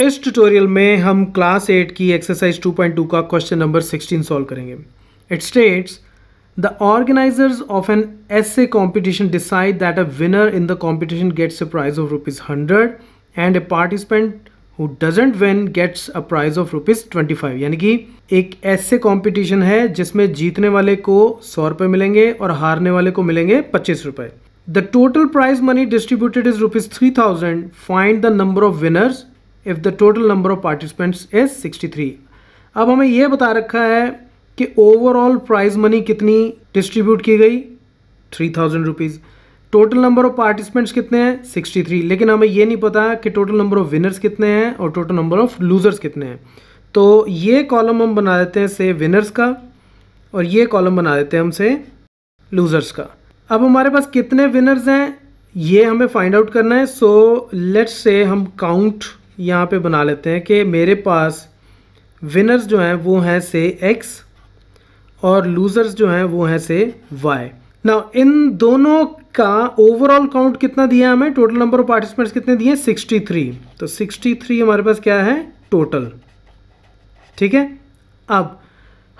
इस ट्यूटोरियल में हम क्लास एट की एक्सरसाइज 2.2 का क्वेश्चन नंबर 16 सॉल्व करेंगे it states the organisers of an essay competition decide that a winner in the competition gets a prize of rupees hundred and a participant who doesn't win gets a prize of rupees twenty यानी कि एक ऐसे competition है जिसमें जीतने वाले को सौ रुपये मिलेंगे और हारने वाले को मिलेंगे पच्चीस रुपये the total prize money distributed is rupees three thousand find the number of winners if the total number of participants is 63 अब हमें यह बता रखा है कि ओवरऑल प्राइज मनी कितनी डिस्ट्रीब्यूट की गई three thousand rupees total number of participants कितने हैं 63 लेकिन हमें यह नहीं पता कि टोटल नंबर ऑफ विनर्स कितने हैं और टोटल नंबर ऑफ लूज़र्स कितने हैं तो ये कॉलम हम बना देते हैं से विनर्स का और ये कॉलम बना देते हैं हम से लूज़र्स का अब हमारे पास कितने विनर्स हैं ये हमें फाइंड आउट करना है सो लेट्स से हम काउंट यहाँ पे बना लेते हैं कि मेरे पास विनर्स जो हैं वो हैं से एक्स और लूज़र्स जो हैं वो हैं से वाई ना इन दोनों का ओवरऑल काउंट कितना दिया हमें टोटल नंबर ऑफ पार्टिसिपेंट्स कितने दिए सिक्सटी थ्री तो सिक्सटी थ्री हमारे पास क्या है टोटल ठीक है अब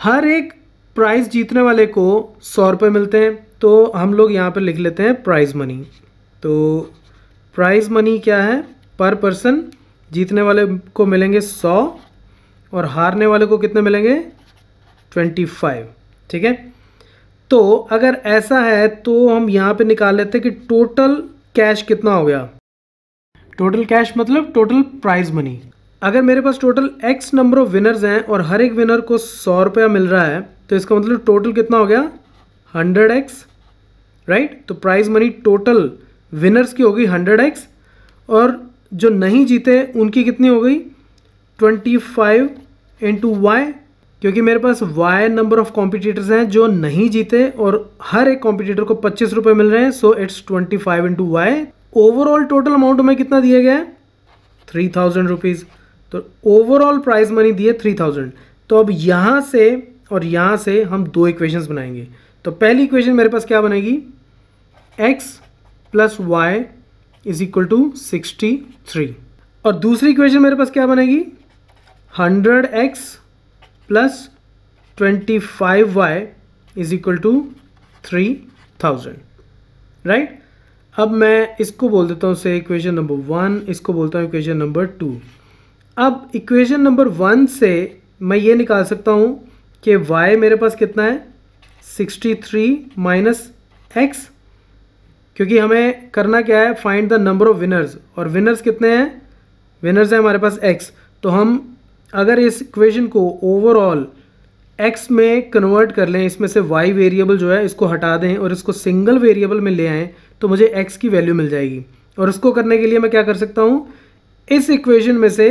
हर एक प्राइज़ जीतने वाले को सौ रुपये मिलते हैं तो हम लोग यहाँ पर लिख लेते हैं प्राइज़ मनी तो प्राइज़ मनी क्या है पर पर्सन जीतने वाले को मिलेंगे सौ और हारने वाले को कितने मिलेंगे ट्वेंटी फाइव ठीक है तो अगर ऐसा है तो हम यहाँ पे निकाल लेते हैं कि टोटल कैश कितना हो गया टोटल कैश मतलब टोटल प्राइज मनी अगर मेरे पास total x number of winners हैं और हर एक विनर को सौ रुपया मिल रहा है तो इसका मतलब टोटल कितना हो गया हंड्रेड एक्स राइट तो प्राइज मनी टोटल विनर्स की होगी हंड्रेड एक्स और जो नहीं जीते उनकी कितनी हो गई ट्वेंटी फाइव इंटू वाई क्योंकि मेरे पास वाई नंबर ऑफ कॉम्पिटिटर्स हैं जो नहीं जीते और हर एक कॉम्पिटिटर को पच्चीस रुपये मिल रहे हैं so it's twenty five into y overall total amount में कितना दिया गया है थ्री थाउजेंड रुपीज़ तो ओवरऑल प्राइज मनी दिए थ्री थाउजेंड तो अब यहाँ से और यहाँ से हम दो इक्वेशन बनाएंगे तो पहली इक्वेशन मेरे पास क्या बनेगी x plus y is equal to sixty three और दूसरी इक्वेशन मेरे पास क्या बनेगी hundred x plus twenty five y is equal to three thousand right अब मैं इसको बोल देता हूँ से इक्वेशन नंबर वन इसको बोलता हूँ इक्वेशन नंबर टू अब इक्वेशन नंबर वन से मैं ये निकाल सकता हूँ कि y मेरे पास कितना है 63 थ्री माइनस एक्स क्योंकि हमें करना क्या है find the number of winners और विनर्स कितने हैं विनर्स हैं हमारे पास एक्स तो हम अगर इस इक्वेशन को ओवरऑल एक्स में कन्वर्ट कर लें इसमें से वाई वेरिएबल जो है इसको हटा दें और इसको सिंगल वेरिएबल में ले आएँ तो मुझे एक्स की वैल्यू मिल जाएगी और उसको करने के लिए मैं क्या कर सकता हूँ इस इक्वेशन में से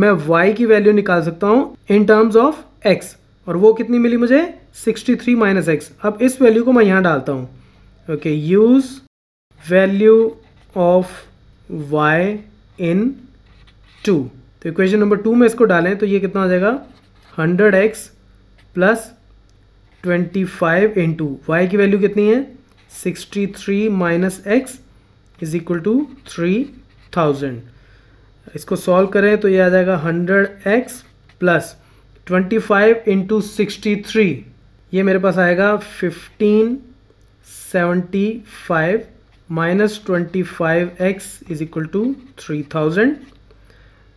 मैं y की वैल्यू निकाल सकता हूँ इन टर्म्स ऑफ x और वो कितनी मिली मुझे 63 थ्री माइनस एक्स अब इस वैल्यू को मैं यहाँ डालता हूँ okay use value of y in two तो इक्वेशन नंबर टू में इसको डालें तो ये कितना आ जाएगा hundred x plus twenty five into y की वैल्यू कितनी है sixty three minus x is equal to three thousand इसको सॉल्व करें तो ये आ जाएगा hundred x plus twenty five into sixty three ये मेरे पास आएगा fifteen seventy five minus 25x is equal to 3000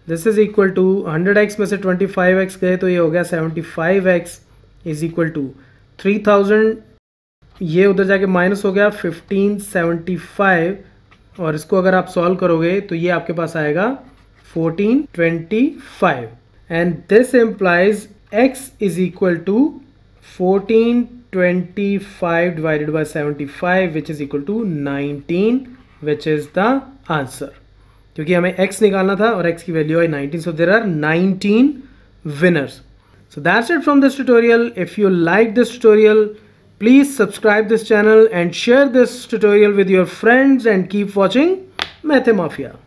this is equal to 100x में से 25x गए तो ये हो गया 75x इज इक्वल टू 3000 ये उधर जाके माइनस हो गया 1575 और इसको अगर आप सॉल्व करोगे तो ये आपके पास आएगा 1425 and this implies x is equal to 14 25 divided by 75 which is equal to 19 which is the answer क्योंकि हमें x निकालना था और x की वैल्यू है 19 so there are 19 winners so that's it from this tutorial if you like this tutorial please subscribe this channel and share this tutorial with your friends and keep watching Mathemafia